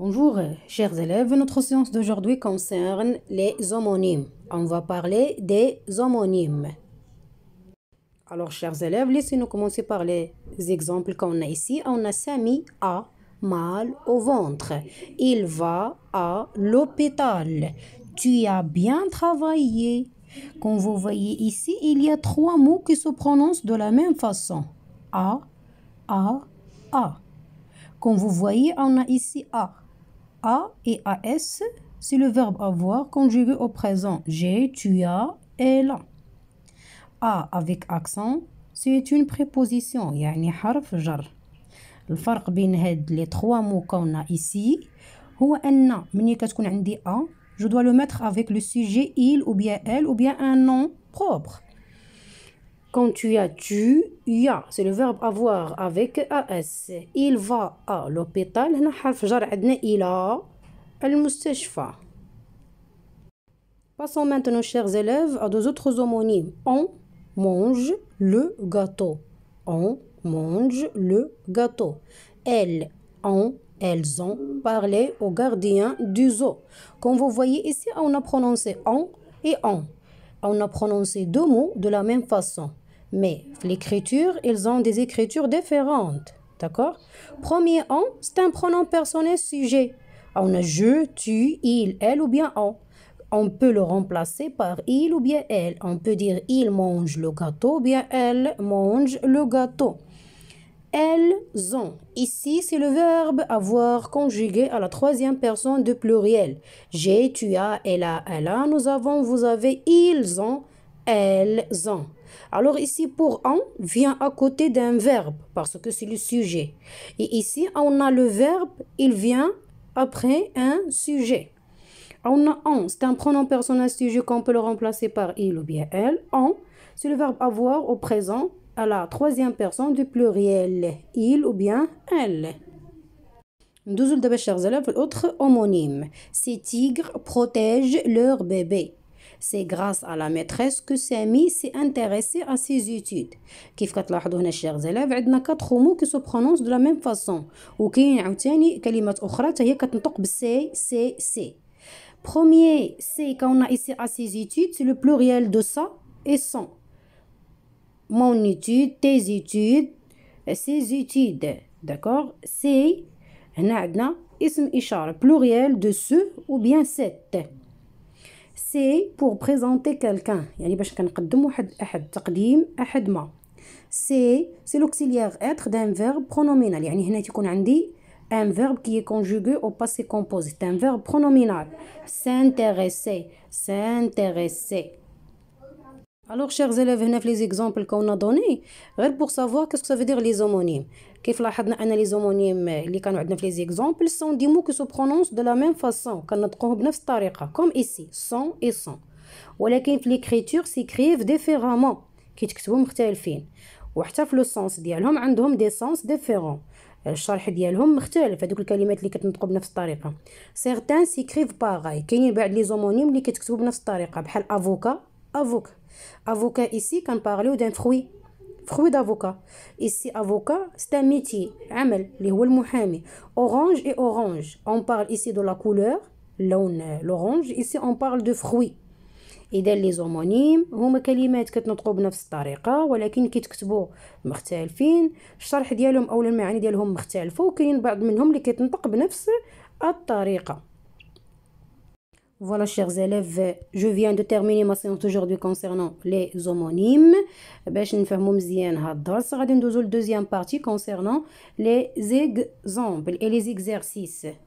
Bonjour, euh, chers élèves. Notre séance d'aujourd'hui concerne les homonymes. On va parler des homonymes. Alors, chers élèves, laissez-nous commencer par les exemples qu'on a ici. On a Samy A, mal au ventre. Il va à l'hôpital. Tu as bien travaillé. Comme vous voyez ici, il y a trois mots qui se prononcent de la même façon. A, A, A. Comme vous voyez, on a ici A. A et AS, c'est le verbe avoir conjugué au présent j'ai, tu as, elle. A avec accent, c'est une préposition, يعني حرف جر. الفرق بين les لي mots qu'on a ici هو ان ملي كتكون عندي A, je dois le mettre avec le sujet il ou bien elle ou bien un nom propre. Quand tu as tu, y c'est le verbe avoir avec AS. Il va à l'hôpital. حرف جر Passons maintenant, chers élèves, à deux autres homonymes. On mange le gâteau. On mange le gâteau. Elle, ont, elles ont parlé au gardien du zoo. Comme vous voyez ici, on a prononcé on et on on a prononcé deux mots de la même façon. Mais l'écriture, ils ont des écritures différentes. D'accord Premier on, c'est un pronom personnel sujet. On a je, tu, il, elle ou bien on. On peut le remplacer par il ou bien elle. On peut dire il mange le gâteau ou bien elle mange le gâteau. Elles ont. Ici, c'est le verbe avoir conjugué à la troisième personne du pluriel. J'ai, tu as, elle a, elle a. Nous avons, vous avez, ils ont, elles ont. Alors ici, pour en », vient à côté d'un verbe parce que c'est le sujet. Et ici, on a le verbe, il vient après un sujet. On a on, c'est un pronom personnel sujet qu'on peut le remplacer par il ou bien elle. On, c'est le verbe avoir au présent à la troisième personne du pluriel, il ou bien elle. Nous d'abord, chers élèves, l'autre homonyme. Ces tigres protègent leur bébé. C'est grâce à la maîtresse que Samy s'est intéressé à ses études. vous كتلاحظوا chers élèves a quatre mots qui se prononcent de la même façon une عاوتاني كلمات اخرى حتى هي كتنطق C c'est ». C. Premier, c'est on a ici à ses études, c'est le pluriel de ça et son mon étude, tes études, ses études. D'accord C'est, هنا ism ishar, pluriel de ce ou bien cette. C'est pour présenter quelqu'un. يعني باش كنقدم واحد أحد تقديم أحد ما. C'est c'est l'auxiliaire être d'un verbe pronominal. يعني هنا تيكون عندي un verbe qui est conjugué au passé composé. C'est un verbe pronominal. S'intéresser. S'intéresser. الوغ شيغ زيليف هنا في لي زيكزامبل كونا دوني غير بوغ سافوا كاسكو سافو دير لي زومونيم كيف لاحظنا ان لي زومونيم اللي كانوا عندنا في لي زيكزامبل سون دي مو كو سو برونونس دو لا ميم فاسون كنطقوهم بنفس الطريقه كوم ايسي سون اي سون ولكن في ليكريتور سيكريف ديفيرامون كيتكتبوا مختلفين وحتى في لو سونس ديالهم عندهم دي سونس ديفيرون الشرح ديالهم مختلف هذوك الكلمات اللي كتنطقوا بنفس الطريقه سيغتان سيكريف باغاي كاينين بعض لي زومونيم اللي كتكتبوا بنفس الطريقه بحال افوكا افوك افوكا ici كنبارليو دان فروي فروي دافوكا ici افوكا c'est un métier عمل اللي هو المحامي orange اي orange on parle ici de la couleur لون l'orange ici on parle de fruit اذا لي زومونيم هما كلمات كتنطقو بنفس الطريقه ولكن كيتكتبوا مختلفين الشرح ديالهم او المعاني ديالهم مختلفه وكاين بعض منهم اللي كيتنطق بنفس الطريقه Voilà, chers élèves, je viens de terminer ma séance aujourd'hui concernant les homonymes. Je vais vous هاد de concernant les exemples et les exercices.